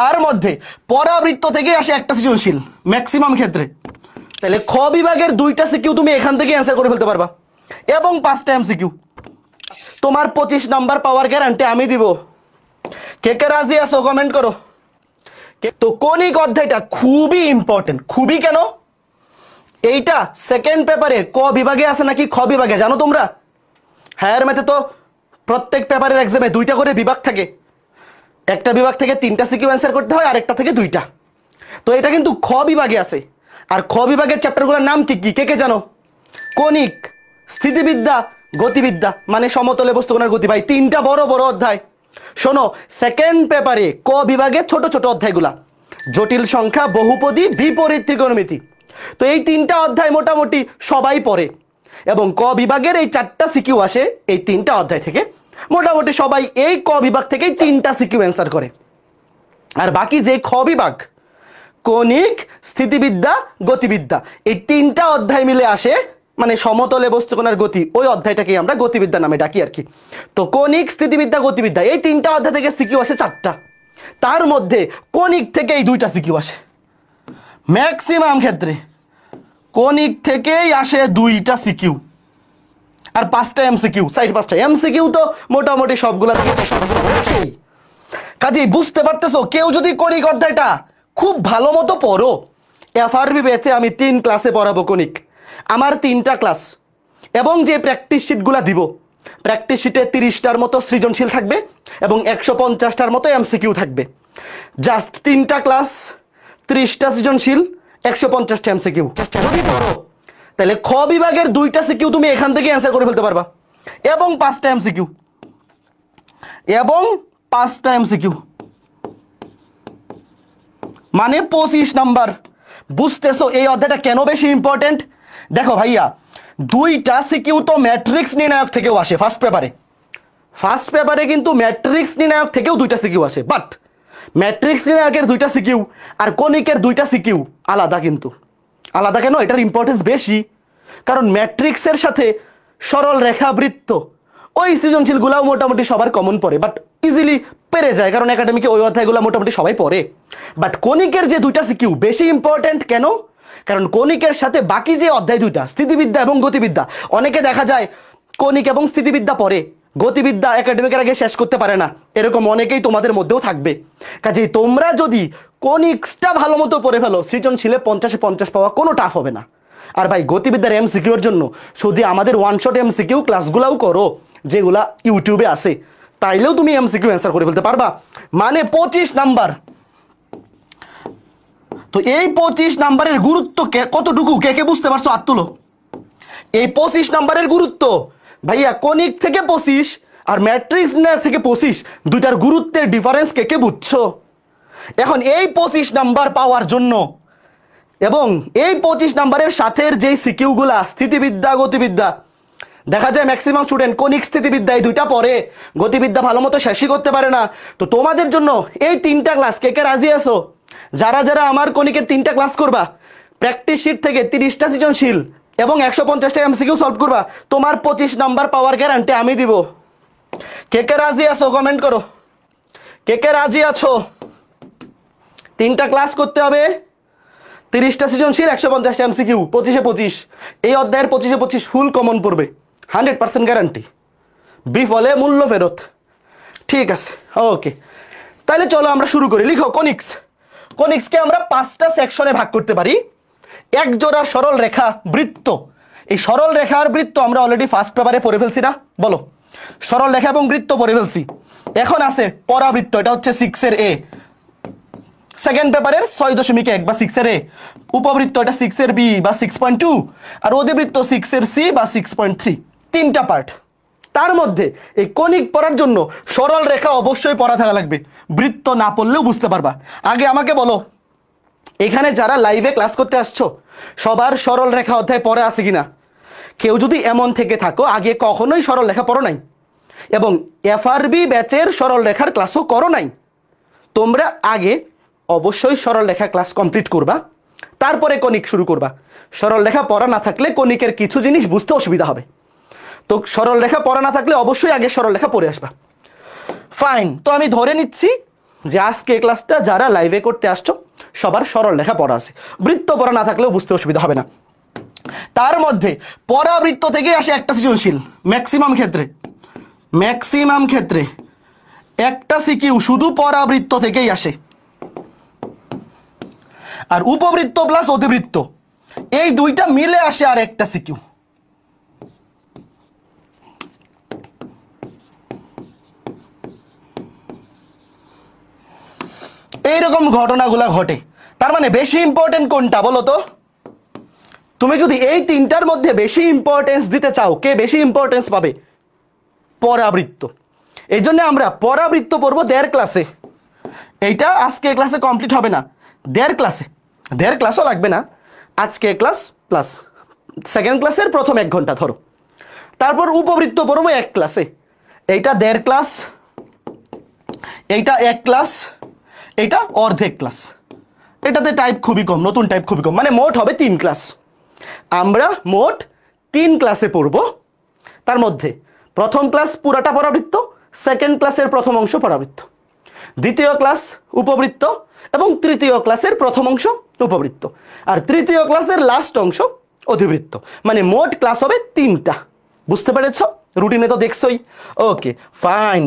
তার মধ্যে পরাবৃত্ত থেকে আসে একটা সৃজনশীল ম্যাক্সিমাম ক্ষেত্রে তাহলে খ বিভাগের দুইটা সিকিউ তুমি এখান থেকে অ্যান্সার করে ফেলতে পারবা এবং পাঁচটা সিকিউ তোমার পঁচিশ নাম্বার পাওয়ার গ্যারান্টি আমি দিব কে কে রাজি আসো কমেন্ট করো তো কোনিক অধ্যায়টা খুবই ইম্পর্টেন্ট খুবই কেন এইটা সেকেন্ড পেপারে ক বিভাগে আছে নাকি খ বিভাগে জানো তোমরা হায়ার ম্যাথে তো প্রত্যেক পেপারের এক্সামে দুইটা করে বিভাগ থাকে একটা বিভাগ থেকে তিনটা সিকিউ অ্যান্সার করতে হয় আর একটা থেকে দুইটা তো এটা কিন্তু খ বিভাগে আছে আর খ বিভাগের চ্যাপ্টারগুলোর নাম কি কি কে কে জানো কনিক স্থিতিবিদ্যা গতিবিদ্যা মানে সমতলে বস্তুগুনার গতি ভাই তিনটা বড় বড় অধ্যায় শোনো সেকেন্ড পেপারে ক বিভাগে ছোট ছোট অধ্যায়গুলা জটিল সংখ্যা বহুপদী বিপরীত ত্রিকোণমিতি তো এই তিনটা অধ্যায় মোটামুটি সবাই পড়ে এবং ক বিভাগের এই চারটা সিকিউ আসে এই তিনটা অধ্যায় থেকে মোটামুটি সবাই এই ক বিভাগ থেকেই তিনটা সিকিউ অ্যান্সার করে আর বাকি যে খ বিভাগ কণিক স্থিতিবিদ্যা গতিবিদ্যা এই তিনটা অধ্যায় মিলে আসে মানে সমতলে বস্তুকোনার গতি ওই অধ্যায়টাকেই আমরা গতিবিদ্যা নামে ডাকি আর কি তো কণিক স্থিতিবিদ্যা গতিবিদ্যা এই তিনটা অধ্যায় থেকে সিকিউ আসে চারটা তার মধ্যে কণিক থেকে এই দুইটা সিকিউ আসে ম্যাক্সিমাম ক্ষেত্রে কণিক থেকেই আসে দুইটা সিকিউ আর পাঁচটা এমসিকিউ সাইড পাঁচটা এমসিকিউ তো মোটামুটি সবগুলা থেকে কাজেই বুঝতে পারতেছো কেউ যদি করি অধ্যায়টা খুব ভালো মতো পড়ো এফআরবি ব্যাচে আমি তিন ক্লাসে পড়াবো কণিক আমার তিনটা ক্লাস এবং যে প্র্যাকটিস শিটগুলা দিব প্র্যাকটিস শিটে তিরিশটার মতো সৃজনশীল থাকবে এবং একশো পঞ্চাশটার মতো এমসিকিউ থাকবে জাস্ট তিনটা ক্লাস ত্রিশটা সৃজনশীল একশো পঞ্চাশটা এমসিকিউ পড়ো তাহলে খ বিভাগের দুইটা সিকিউ তুমি এখান থেকে অ্যান্সার করে ফেলতে পারবা এবং পাঁচটা সিকিউ এবং পাঁচটা সিকিউ মানে পঁচিশ নাম্বার বুঝতেছো এই অধ্যায়টা কেন বেশি ইম্পর্টেন্ট দেখো ভাইয়া দুইটা সিকিউ তো ম্যাট্রিক্স নির্ণায়ক থেকেও আসে ফার্স্ট পেপারে ফার্স্ট পেপারে কিন্তু ম্যাট্রিক্স নির্ণায়ক থেকেও দুইটা সিকিউ আসে বাট ম্যাট্রিক্স নির্ণায়কের দুইটা সিকিউ আর কনিকের দুইটা সিকিউ আলাদা কিন্তু আলাদা কেন এটার ইম্পর্টেন্স বেশি কারণ ম্যাট্রিক্সের সাথে সরল রেখা বৃত্ত ওই সৃজনশীলগুলাও মোটামুটি সবার কমন পড়ে বাট ইজিলি পেরে যায় কারণ একাডেমিকে ওই অধ্যায়গুলো মোটামুটি সবাই পড়ে বাট কণিকের যে দুইটা সিকিউ বেশি ইম্পর্টেন্ট কেন কারণ কণিকের সাথে বাকি যে অধ্যায় দুইটা স্থিতিবিদ্যা এবং গতিবিদ্যা অনেকে দেখা যায় কণিক এবং স্থিতিবিদ্যা পড়ে গতিবিদ্যা একাডেমিকের আগে শেষ করতে পারে না এরকম অনেকেই তোমাদের মধ্যেও থাকবে কাজেই তোমরা যদি কোনিক্সটা ভালো মতো পড়ে ফেলো ছিলে পঞ্চাশে পঞ্চাশ পাওয়া কোনো টাফ হবে না আর ভাই গতিবিদ্যার এম সিকিউর জন্য শুধু আমাদের ওয়ান শট এম সিকিউ ক্লাসগুলাও করো যেগুলা ইউটিউবে আছে তাইলেও তুমি এম সিকিউ অ্যান্সার করে ফেলতে পারবা মানে পঁচিশ নাম্বার তো এই পঁচিশ নাম্বারের গুরুত্ব কতটুকু কে কে বুঝতে পারছো আর তুলো এই পঁচিশ নাম্বারের গুরুত্ব ভাইয়া কনিক থেকে পঁচিশ আর ম্যাট্রিক্স থেকে পঁচিশ দুইটার গুরুত্বের ডিফারেন্স কে কে বুঝছো এখন এই পঁচিশ নাম্বার পাওয়ার জন্য এবং এই পঁচিশ নাম্বারের সাথের যেই সিকিউগুলা স্থিতিবিদ্যা গতিবিদ্যা দেখা যায় ম্যাক্সিমাম স্টুডেন্ট কনিক স্থিতিবিদ্যা এই দুইটা পরে গতিবিদ্যা ভালো মতো শেষই করতে পারে না তো তোমাদের জন্য এই তিনটা ক্লাস কে কে রাজি আছো যারা যারা আমার কনিকের তিনটা ক্লাস করবা প্র্যাকটিস শিট থেকে তিরিশটা সৃজনশীল এবং একশো পঞ্চাশটা এমসিকিউ সলভ করবা তোমার পঁচিশ নাম্বার পাওয়ার গ্যারান্টি আমি দিব কে কে রাজি আছো কমেন্ট করো কে কে রাজি আছো তিনটা ক্লাস করতে হবে তিরিশটা সৃজনশীল একশো পঞ্চাশটা এমসিকিউ পঁচিশে পঁচিশ এই অধ্যায়ের পঁচিশে পঁচিশ ফুল কমন পড়বে হান্ড্রেড পার্সেন্ট গ্যারান্টি বি ফলে মূল্য ফেরত ঠিক আছে ওকে তাহলে চলো আমরা শুরু করি লিখো কনিক্স কনিক্সকে আমরা পাঁচটা সেকশনে ভাগ করতে পারি এক জোড়া সরল রেখা বৃত্ত এই সরল রেখা আর বৃত্ত আমরা অলরেডি ফার্স্ট পেপারে পড়ে ফেলছি না বলো সরল রেখা এবং বৃত্ত পড়ে ফেলছি এখন আছে পরাবৃত্ত এটা হচ্ছে সিক্সের এ সেকেন্ড পেপারের ছয় দশমিক এক বা সিক্সের এ উপবৃত্ত এটা সিক্সের বি বা সিক্স পয়েন্ট টু আর অধিবৃত্ত সিক্সের সি বা সিক্স পয়েন্ট থ্রি তিনটা পার্ট তার মধ্যে এই কনিক পড়ার জন্য সরল রেখা অবশ্যই পড়া থাকা লাগবে বৃত্ত না পড়লেও বুঝতে পারবা আগে আমাকে বলো এখানে যারা লাইভে ক্লাস করতে আসছো সবার সরল রেখা অধ্যায় পড়ে কি কিনা কেউ যদি এমন থেকে থাকো আগে কখনোই সরল রেখা পড়ো নাই এবং এফআরবি ব্যাচের সরল রেখার ক্লাসও করো নাই তোমরা আগে অবশ্যই সরল লেখা ক্লাস কমপ্লিট করবা তারপরে কণিক শুরু করবা সরল লেখা পড়া না থাকলে কণিকের কিছু জিনিস বুঝতে অসুবিধা হবে তো সরল লেখা পড়া না থাকলে অবশ্যই আগে সরল লেখা পড়ে আসবা ফাইন তো আমি ধরে নিচ্ছি যে আজকে ক্লাসটা যারা লাইভে করতে আসছো সবার সরল লেখা পড়া আছে বৃত্ত পড়া না থাকলেও বুঝতে অসুবিধা হবে না তার মধ্যে পরাবৃত্ত থেকে আসে একটা সৃজনশীল ম্যাক্সিমাম ক্ষেত্রে ম্যাক্সিমাম ক্ষেত্রে একটা সিকিউ শুধু পরাবৃত্ত থেকেই আসে আর উপবৃত্ত প্লাস অতিবৃত্ত এই দুইটা মিলে আসে আর একটা সিকিউ এইরকম ঘটনাগুলো ঘটে তার মানে বেশি ইম্পর্টেন্ট কোনটা বলো তো তুমি যদি এই তিনটার মধ্যে বেশি ইম্পর্টেন্স দিতে চাও কে বেশি ইম্পর্টেন্স পাবে পরাবৃত্ত এই জন্য আমরা পরাবৃত্ত পড়বো দেড় ক্লাসে এইটা আজকে ক্লাসে কমপ্লিট হবে না দেড় ক্লাসে দেড় ক্লাসও লাগবে না আজকে ক্লাস প্লাস সেকেন্ড ক্লাসের প্রথম এক ঘন্টা ধরো তারপর উপবৃত্ত পড়বো এক ক্লাসে এইটা দেড় ক্লাস এইটা এক ক্লাস এইটা অর্ধেক ক্লাস এটাতে টাইপ খুবই কম নতুন টাইপ খুবই কম মানে মোট হবে তিন ক্লাস আমরা মোট তিন ক্লাসে পড়ব তার মধ্যে প্রথম ক্লাস পুরাটা পরাবৃত্ত সেকেন্ড ক্লাসের প্রথম অংশ পরাবৃত্ত দ্বিতীয় ক্লাস উপবৃত্ত এবং তৃতীয় ক্লাসের প্রথম অংশ উপবৃত্ত আর তৃতীয় ক্লাসের লাস্ট অংশ অধিবৃত্ত মানে মোট ক্লাস হবে তিনটা বুঝতে পেরেছ রুটিনে তো দেখছই ওকে ফাইন